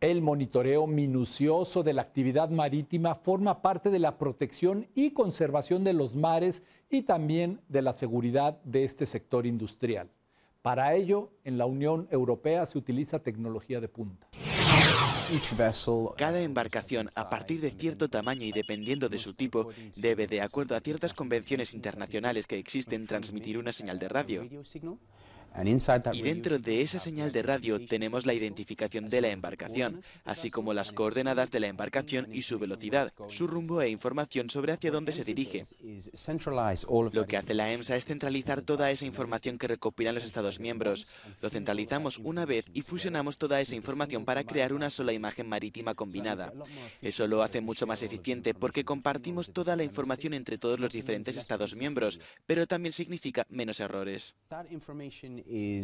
El monitoreo minucioso de la actividad marítima forma parte de la protección y conservación de los mares y también de la seguridad de este sector industrial. Para ello, en la Unión Europea se utiliza tecnología de punta. Cada embarcación, a partir de cierto tamaño y dependiendo de su tipo, debe, de acuerdo a ciertas convenciones internacionales que existen, transmitir una señal de radio. Y dentro de esa señal de radio tenemos la identificación de la embarcación, así como las coordenadas de la embarcación y su velocidad, su rumbo e información sobre hacia dónde se dirige. Lo que hace la EMSA es centralizar toda esa información que recopilan los Estados miembros. Lo centralizamos una vez y fusionamos toda esa información para crear una sola imagen marítima combinada. Eso lo hace mucho más eficiente porque compartimos toda la información entre todos los diferentes Estados miembros, pero también significa menos errores. Uh,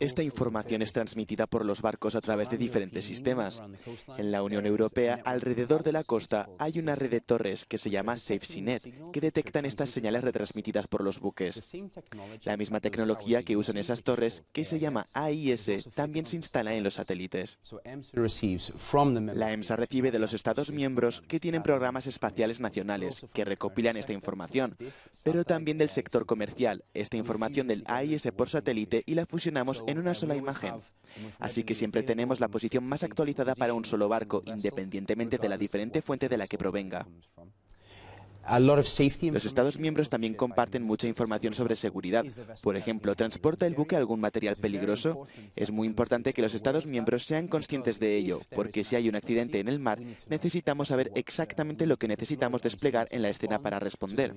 esta información es transmitida por los barcos a través de diferentes sistemas. En la Unión Europea, alrededor de la costa, hay una red de torres que se llama SafeSeaNet, que detectan estas señales retransmitidas por los buques. La misma tecnología que usan esas torres, que se llama AIS, también se instala en los satélites. La EMSA recibe de los Estados miembros que tienen programas espaciales nacionales que recopilan esta información, pero también del sector comercial, esta información del AIS por satélite y la fusionamos en una sola imagen. Así que siempre tenemos la posición más actualizada para un solo barco, independientemente de la diferente fuente de la que provenga. Los Estados miembros también comparten mucha información sobre seguridad. Por ejemplo, ¿transporta el buque algún material peligroso? Es muy importante que los Estados miembros sean conscientes de ello, porque si hay un accidente en el mar, necesitamos saber exactamente lo que necesitamos desplegar en la escena para responder.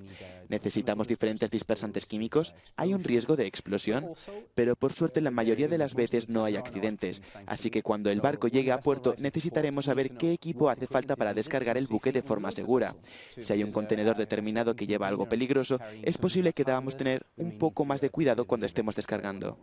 Necesitamos diferentes dispersantes químicos, hay un riesgo de explosión, pero por suerte la mayoría de las veces no hay accidentes, así que cuando el barco llegue a puerto necesitaremos saber qué equipo hace falta para descargar el buque de forma segura. Si hay un contenedor contenedor determinado que lleva algo peligroso, es posible que debamos tener un poco más de cuidado cuando estemos descargando.